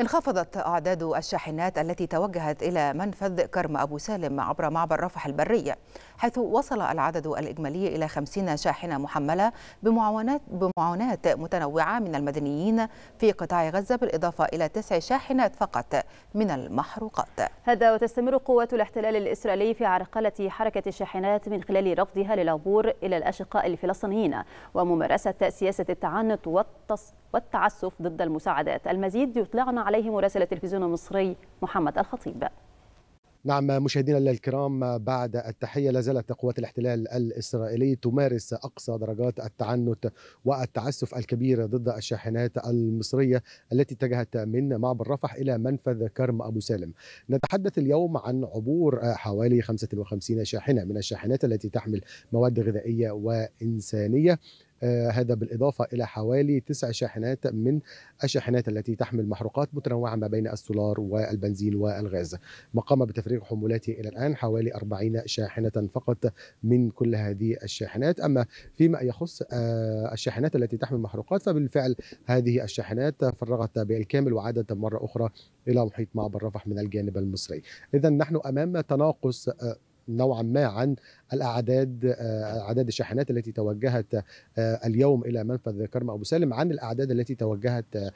انخفضت أعداد الشاحنات التي توجهت إلى منفذ كرم أبو سالم عبر معبر رفح البري حيث وصل العدد الإجمالي إلى 50 شاحنة محملة بمعاونات, بمعاونات متنوعة من المدنيين في قطاع غزة بالإضافة إلى تسع شاحنات فقط من المحروقات هذا وتستمر قوات الاحتلال الإسرائيلي في عرقلة حركة الشاحنات من خلال رفضها للعبور إلى الأشقاء الفلسطينيين وممارسة سياسة التعنت والتعسف ضد المساعدات المزيد يطلعنا عليه مراسل التلفزيون المصري محمد الخطيب نعم مشاهدينا الكرام بعد التحية لا زالت قوات الاحتلال الإسرائيلي تمارس أقصى درجات التعنت والتعسف الكبير ضد الشاحنات المصرية التي اتجهت من معبر رفح إلى منفذ كرم أبو سالم نتحدث اليوم عن عبور حوالي 55 شاحنة من الشاحنات التي تحمل مواد غذائية وإنسانية آه، هذا بالإضافة إلى حوالي تسع شاحنات من الشاحنات التي تحمل محروقات متنوعة ما بين السولار والبنزين والغاز ما قام بتفريغ حمولاته إلى الآن حوالي 40 شاحنة فقط من كل هذه الشاحنات أما فيما يخص آه، الشاحنات التي تحمل محروقات فبالفعل هذه الشاحنات فرغت بالكامل وعادت مرة أخرى إلى محيط معبر رفح من الجانب المصري إذا نحن أمام تناقص آه، نوعا ما عن الاعداد اعداد آه، الشاحنات التي توجهت آه، اليوم الى منفذ كرم ابو سالم عن الاعداد التي توجهت آه،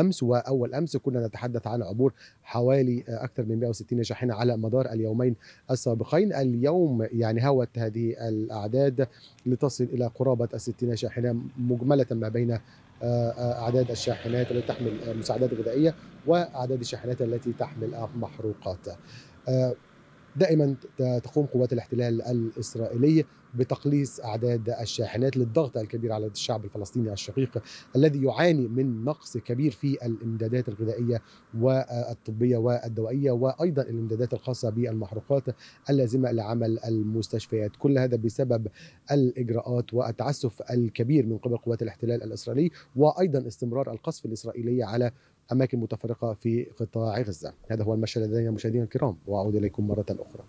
امس واول امس كنا نتحدث عن عبور حوالي اكثر من 160 شاحنه على مدار اليومين السابقين اليوم يعني هوت هذه الاعداد لتصل الى قرابه ال 60 شاحنه مجمله ما بين اعداد الشاحنات التي تحمل مساعدات غذائيه واعداد الشاحنات التي تحمل محروقات دائما تقوم قوات الاحتلال الإسرائيلي بتقليص أعداد الشاحنات للضغط الكبير على الشعب الفلسطيني الشقيق الذي يعاني من نقص كبير في الإمدادات الغذائية والطبية والدوائية وأيضا الإمدادات الخاصة بالمحروقات اللازمة لعمل المستشفيات كل هذا بسبب الإجراءات والتعسف الكبير من قبل قوات الاحتلال الإسرائيلي وأيضا استمرار القصف الإسرائيلي على أماكن متفرقة في قطاع غزة هذا هو المشهد لدينا مشاهدينا الكرام وأعود إليكم مرة أخرى